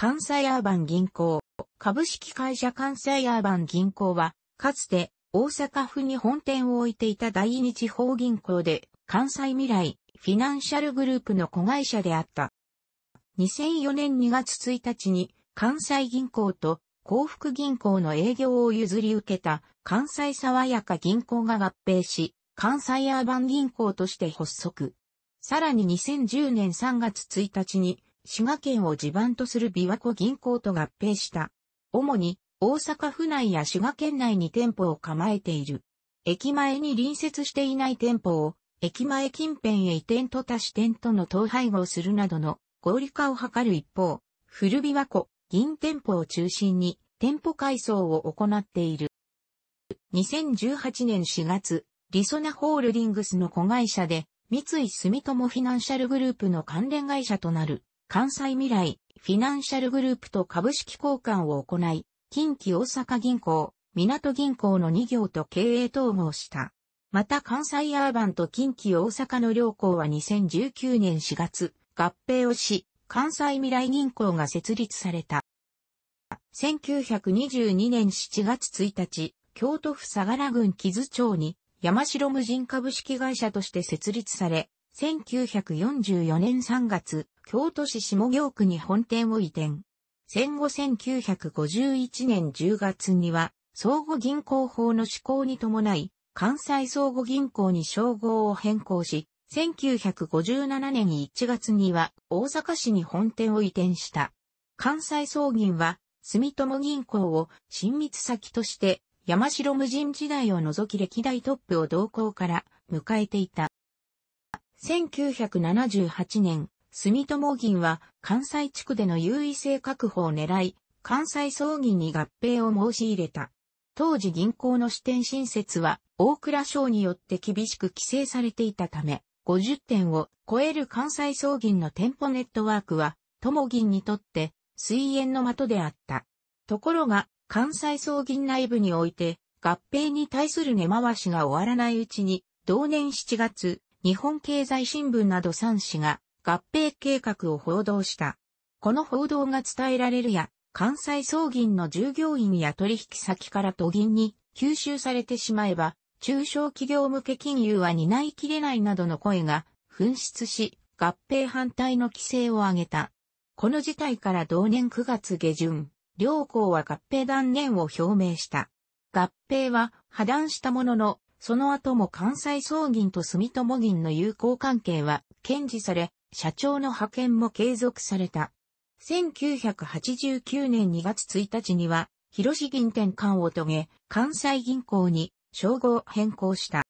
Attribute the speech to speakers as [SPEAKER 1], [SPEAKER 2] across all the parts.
[SPEAKER 1] 関西アーバン銀行。株式会社関西アーバン銀行は、かつて大阪府に本店を置いていた第二地方銀行で、関西未来フィナンシャルグループの子会社であった。2004年2月1日に関西銀行と幸福銀行の営業を譲り受けた関西爽やか銀行が合併し、関西アーバン銀行として発足。さらに2010年3月1日に滋賀県を地盤とする琵琶湖銀行と合併した。主に大阪府内や滋賀県内に店舗を構えている。駅前に隣接していない店舗を駅前近辺へ移転と多支店との統廃合するなどの合理化を図る一方、古琵琶湖、銀店舗を中心に店舗改装を行っている。2018年4月、リソナホールディングスの子会社で、三井住友フィナンシャルグループの関連会社となる関西未来、フィナンシャルグループと株式交換を行い、近畿大阪銀行、港銀行の2行と経営統合した。また関西アーバンと近畿大阪の両行は2019年4月、合併をし、関西未来銀行が設立された。1922年7月1日、京都府相良郡木津町に山城無人株式会社として設立され、1944年3月、京都市下京区に本店を移転。戦後1951年10月には、相互銀行法の施行に伴い、関西相互銀行に称号を変更し、1957年1月には大阪市に本店を移転した。関西総銀は、住友銀行を親密先として、山城無人時代を除き歴代トップを同行から迎えていた。1978年、住友銀は関西地区での優位性確保を狙い、関西葬儀に合併を申し入れた。当時銀行の支店新設は大倉省によって厳しく規制されていたため、50点を超える関西葬儀の店舗ネットワークは、友銀にとって水煙の的であった。ところが、関西葬儀内部において、合併に対する根回しが終わらないうちに、同年7月、日本経済新聞など3紙が、合併計画を報道した。この報道が伝えられるや、関西総銀の従業員や取引先から都銀に吸収されてしまえば、中小企業向け金融は担いきれないなどの声が紛失し、合併反対の規制を挙げた。この事態から同年9月下旬、両校は合併断念を表明した。合併は破断したものの、その後も関西総銀と住友銀の友好関係は堅持され、社長の派遣も継続された。1989年2月1日には、広市銀転換を遂げ、関西銀行に称号変更した。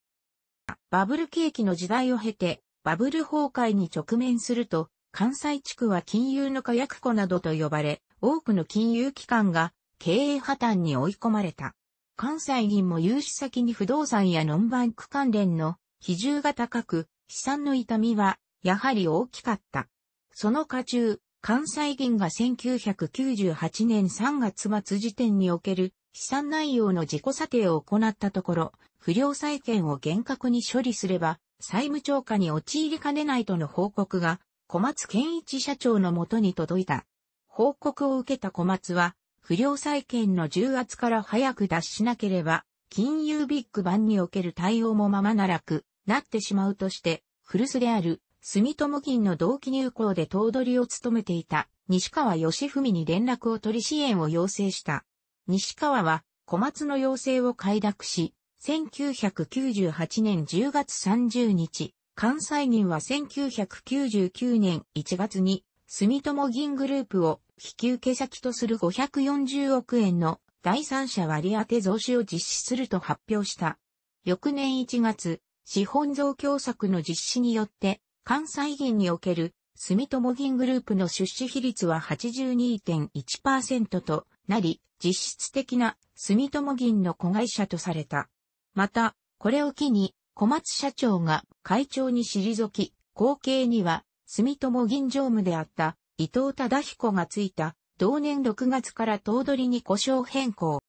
[SPEAKER 1] バブル景気の時代を経て、バブル崩壊に直面すると、関西地区は金融の火薬庫などと呼ばれ、多くの金融機関が経営破綻に追い込まれた。関西銀も融資先に不動産やノンバンク関連の比重が高く、資産の痛みはやはり大きかった。その過中、関西銀が1998年3月末時点における資産内容の自己査定を行ったところ、不良債権を厳格に処理すれば、債務超過に陥りかねないとの報告が、小松健一社長のもとに届いた。報告を受けた小松は、不良債権の重圧から早く脱しなければ、金融ビッグバンにおける対応もままならくなってしまうとして、古巣である住友銀の同期入校で頭取を務めていた西川義文に連絡を取り支援を要請した。西川は小松の要請を快諾し、1998年10月30日、関西銀は1999年1月に住友銀グループを引き受け先とする540億円の第三者割当増資を実施すると発表した。翌年1月、資本増強策の実施によって、関西銀における住友銀グループの出資比率は82.1%となり、実質的な住友銀の子会社とされた。また、これを機に小松社長が会長に退き、後継には住友銀常務であった伊藤忠彦がついた同年6月から頭取に故障変更。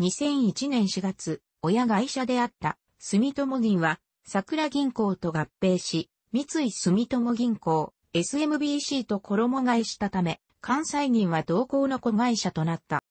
[SPEAKER 1] 2001年4月、親会社であった住友銀は桜銀行と合併し、三井住友銀行、SMBC と衣替えしたため、関西銀は同行の子会社となった。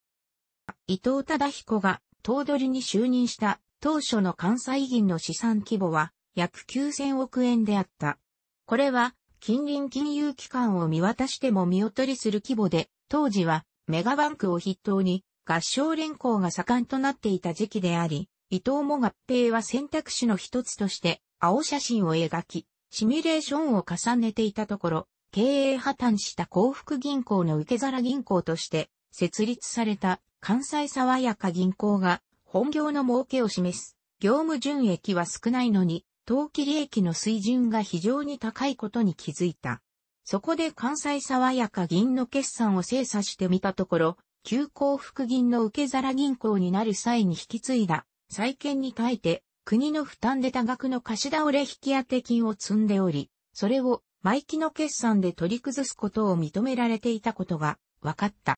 [SPEAKER 1] 伊藤忠彦が頭取に就任した当初の関西銀の資産規模は約9000億円であった。これは近隣金融機関を見渡しても見劣りする規模で、当時はメガバンクを筆頭に合唱連行が盛んとなっていた時期であり、伊藤も合併は選択肢の一つとして青写真を描き、シミュレーションを重ねていたところ、経営破綻した幸福銀行の受け皿銀行として設立された関西爽やか銀行が本業の儲けを示す業務純益は少ないのに投機利益の水準が非常に高いことに気づいた。そこで関西爽やか銀の決算を精査してみたところ、旧幸福銀の受け皿銀行になる際に引き継いだ債権に書いて、国の負担で多額の貸し倒れ引当金を積んでおり、それを毎期の決算で取り崩すことを認められていたことが分かった。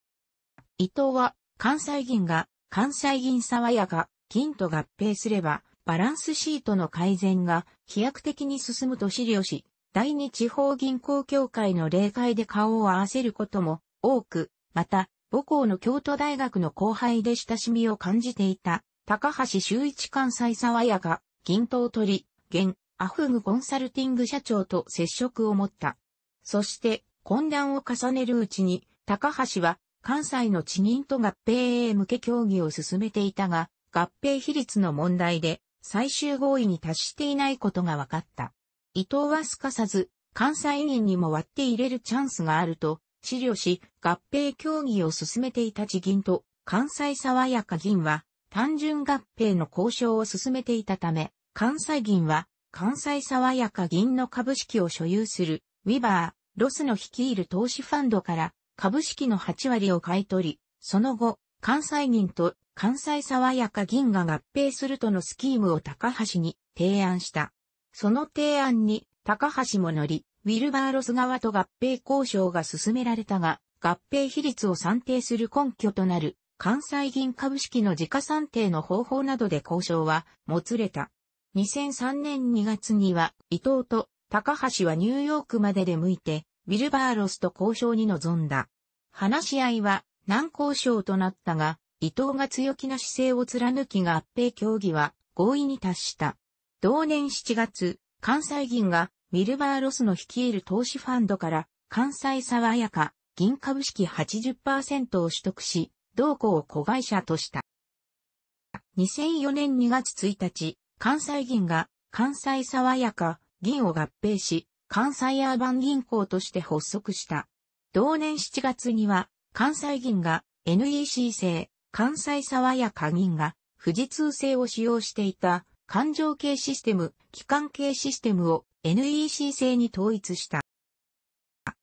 [SPEAKER 1] 伊藤は関西銀が関西銀沢屋が金と合併すればバランスシートの改善が飛躍的に進むと資料し、第二地方銀行協会の例会で顔を合わせることも多く、また母校の京都大学の後輩で親しみを感じていた高橋修一関西沢屋が、銀刀取り、現、アフグコンサルティング社長と接触を持った。そして、混乱を重ねるうちに、高橋は、関西の地銀と合併へ向け協議を進めていたが、合併比率の問題で、最終合意に達していないことが分かった。伊藤はすかさず、関西人にも割って入れるチャンスがあると、治療し、合併協議を進めていた地銀と、関西爽やか銀は、単純合併の交渉を進めていたため、関西銀は関西爽やか銀の株式を所有するウィバー、ロスの率いる投資ファンドから株式の8割を買い取り、その後、関西銀と関西爽やか銀が合併するとのスキームを高橋に提案した。その提案に高橋も乗り、ウィルバーロス側と合併交渉が進められたが、合併比率を算定する根拠となる関西銀株式の時価算定の方法などで交渉は、もつれた。2003年2月には、伊藤と高橋はニューヨークまでで向いて、ウィルバーロスと交渉に臨んだ。話し合いは難交渉となったが、伊藤が強気な姿勢を貫きが合併協議は合意に達した。同年7月、関西銀がウィルバーロスの率いる投資ファンドから関西爽やか銀株式80%を取得し、同行子会社とした。2004年2月1日、関西銀が関西爽やか銀を合併し、関西アーバン銀行として発足した。同年7月には、関西銀が NEC 製、関西爽やか銀が富士通製を使用していた環状系システム、機関系システムを NEC 製に統一した。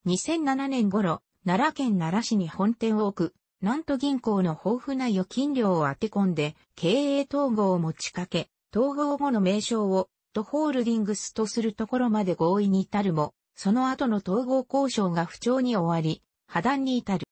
[SPEAKER 1] 2007年頃、奈良県奈良市に本店を置くんと、銀行の豊富な預金量を当て込んで、経営統合を持ちかけ、統合後の名称を、とホールディングスとするところまで合意に至るも、その後の統合交渉が不調に終わり、破談に至る。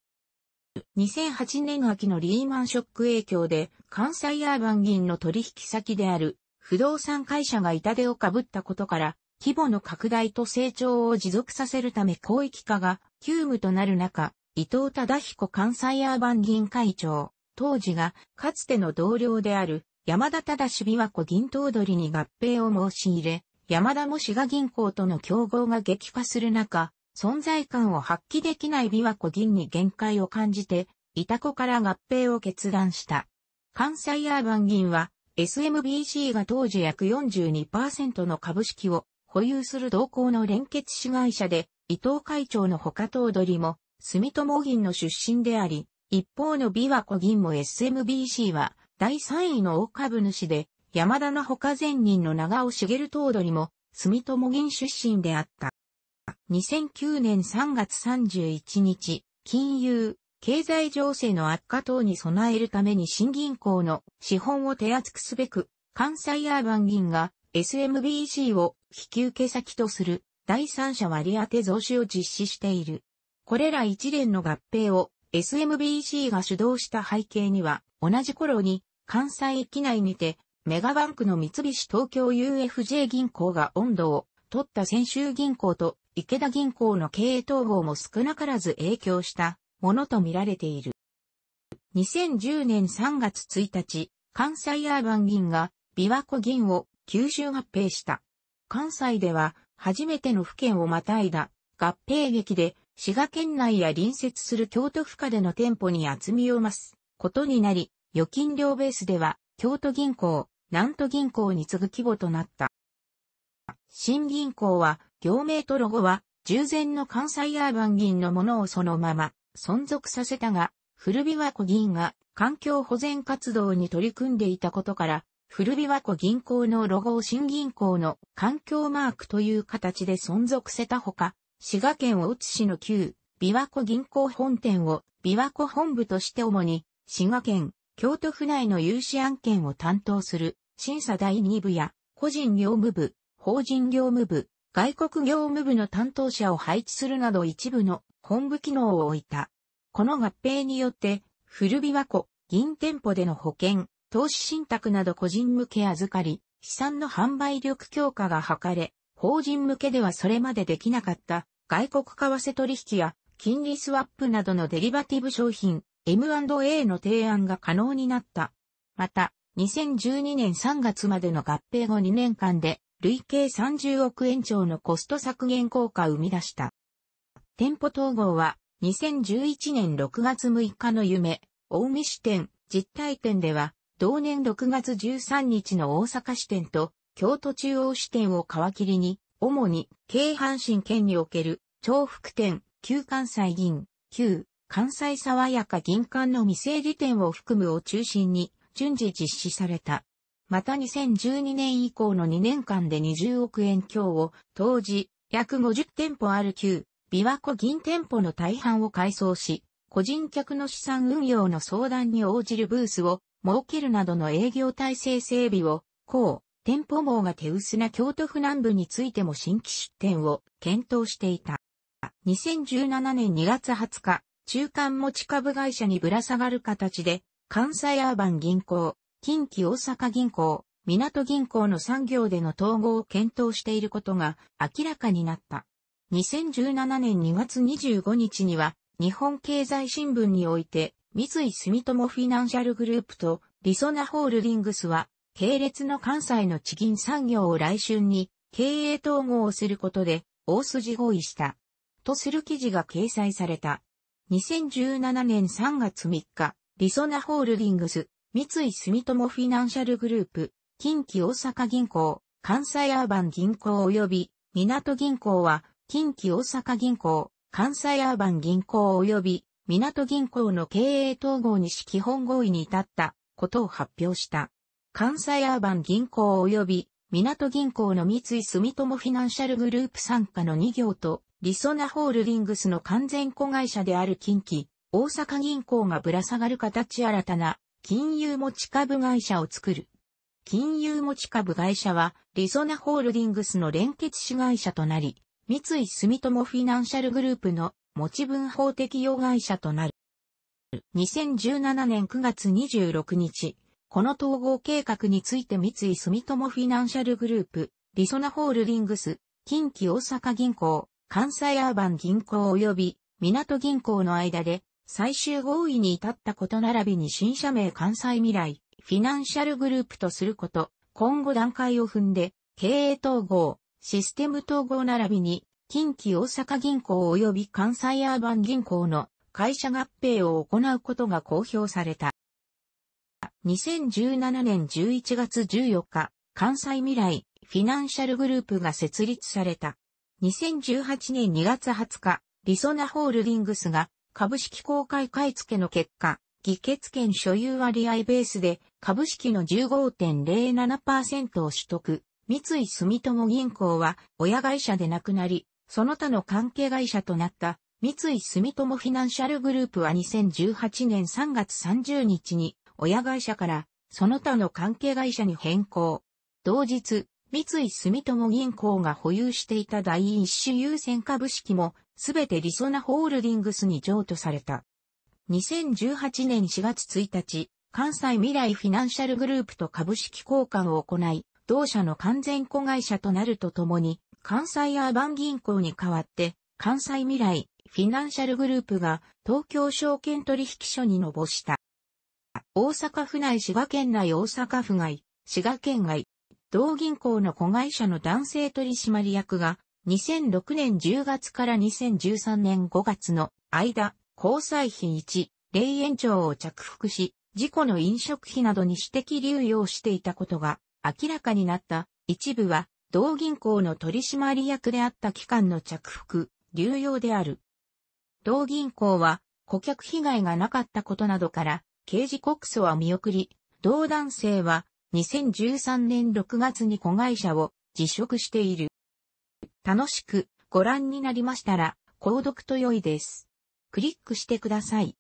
[SPEAKER 1] 2008年秋のリーマンショック影響で、関西アーバン銀の取引先である、不動産会社が痛手をかぶったことから、規模の拡大と成長を持続させるため広域化が急務となる中、伊藤忠彦関西アーバン議員会長、当時がかつての同僚である山田忠美琶湖銀頭取に合併を申し入れ、山田も滋賀銀行との競合が激化する中、存在感を発揮できない美和子銀に限界を感じて、いた子から合併を決断した。関西アーバン銀は SMBC が当時約42%の株式を保有する同行の連結子会社で、伊藤会長の他頭取も住友銀の出身であり、一方の美和子銀も SMBC は第3位の大株主で、山田の他前人の長尾茂頭取も住友銀出身であった。2009年3月31日、金融、経済情勢の悪化等に備えるために新銀行の資本を手厚くすべく、関西アーバン銀が SMBC を引き受け先とする第三者割当増資を実施している。これら一連の合併を SMBC が主導した背景には、同じ頃に関西域内にて、メガバンクの三菱東京 UFJ 銀行が温度を取った先週銀行と池田銀行の経営統合も少なからず影響したものとみられている。2010年3月1日、関西アーバン銀が琵琶湖銀を吸収合併した。関西では初めての府県をまたいだ合併劇で滋賀県内や隣接する京都府下での店舗に厚みを増すことになり、預金量ベースでは京都銀行、南都銀行に次ぐ規模となった。新銀行は、業名とロゴは、従前の関西アーバン銀のものをそのまま存続させたが、古琵琶湖銀が環境保全活動に取り組んでいたことから、古琵琶湖銀行のロゴを新銀行の環境マークという形で存続せたほか、滋賀県大津市の旧、琵琶湖銀行本店を琵琶湖本部として主に、滋賀県、京都府内の融資案件を担当する、審査第2部や、個人業務部、法人業務部、外国業務部の担当者を配置するなど一部の本部機能を置いた。この合併によって、古琵琶湖、銀店舗での保険、投資信託など個人向け預かり、資産の販売力強化が図れ、法人向けではそれまでできなかった外国為替取引や金利スワップなどのデリバティブ商品 M&A の提案が可能になった。また、2012年3月までの合併後2年間で累計30億円超のコスト削減効果を生み出した。店舗統合は2011年6月6日の夢、大見支店、実体店では同年6月13日の大阪支店と京都中央支店を皮切りに、主に、京阪神県における、重複店、旧関西銀、旧、関西爽やか銀館の未整理店を含むを中心に、順次実施された。また2012年以降の2年間で20億円強を、当時、約50店舗ある旧、琵琶湖銀店舗の大半を改装し、個人客の資産運用の相談に応じるブースを設けるなどの営業体制整備を、こ店舗網が手薄な京都府南部についても新規出店を検討していた。2017年2月20日、中間持ち株会社にぶら下がる形で、関西アーバン銀行、近畿大阪銀行、港銀行の産業での統合を検討していることが明らかになった。2017年2月25日には、日本経済新聞において、三井住友フィナンシャルグループとリソナホールディングスは系列の関西の地銀産業を来春に経営統合をすることで大筋合意した。とする記事が掲載された。2017年3月3日、リソナホールディングス、三井住友フィナンシャルグループ、近畿大阪銀行、関西アーバン銀行及び港銀行は、近畿大阪銀行、関西アーバン銀行及び港銀行の経営統合に基本合意に至ったことを発表した。関西アーバン銀行及び港銀行の三井住友フィナンシャルグループ傘下の2行と、リソナホールディングスの完全子会社である近畿、大阪銀行がぶら下がる形新たな金融持ち株会社を作る。金融持ち株会社は、リソナホールディングスの連結子会社となり、三井住友フィナンシャルグループの持ち分法適用会社となる。2017年9月26日、この統合計画について三井住友フィナンシャルグループ、リソナホールディングス、近畿大阪銀行、関西アーバン銀行及び港銀行の間で最終合意に至ったこと並びに新社名関西未来、フィナンシャルグループとすること、今後段階を踏んで、経営統合、システム統合並びに、近畿大阪銀行及び関西アーバン銀行の会社合併を行うことが公表された。2017年11月14日、関西未来フィナンシャルグループが設立された。2018年2月20日、リソナホールディングスが株式公開買付の結果、議決権所有割合ベースで株式の15.07%を取得。三井住友銀行は親会社でなくなり、その他の関係会社となった三井住友フィナンシャルグループは2018年3月30日に親会社からその他の関係会社に変更。同日、三井住友銀行が保有していた第一種優先株式も、すべてリソなホールディングスに譲渡された。2018年4月1日、関西未来フィナンシャルグループと株式交換を行い、同社の完全子会社となるとともに、関西アーバン銀行に代わって、関西未来フィナンシャルグループが東京証券取引所に上した。大阪府内滋賀県内大阪府外、滋賀県外、同銀行の子会社の男性取締役が、2006年10月から2013年5月の間、交際費1、霊園長を着服し、事故の飲食費などに私的流用していたことが明らかになった一部は、同銀行の取締役であった機関の着服、流用である。同銀行は顧客被害がなかったことなどから、刑事告訴は見送り、同男性は2013年6月に子会社を辞職している。楽しくご覧になりましたら、購読と良いです。クリックしてください。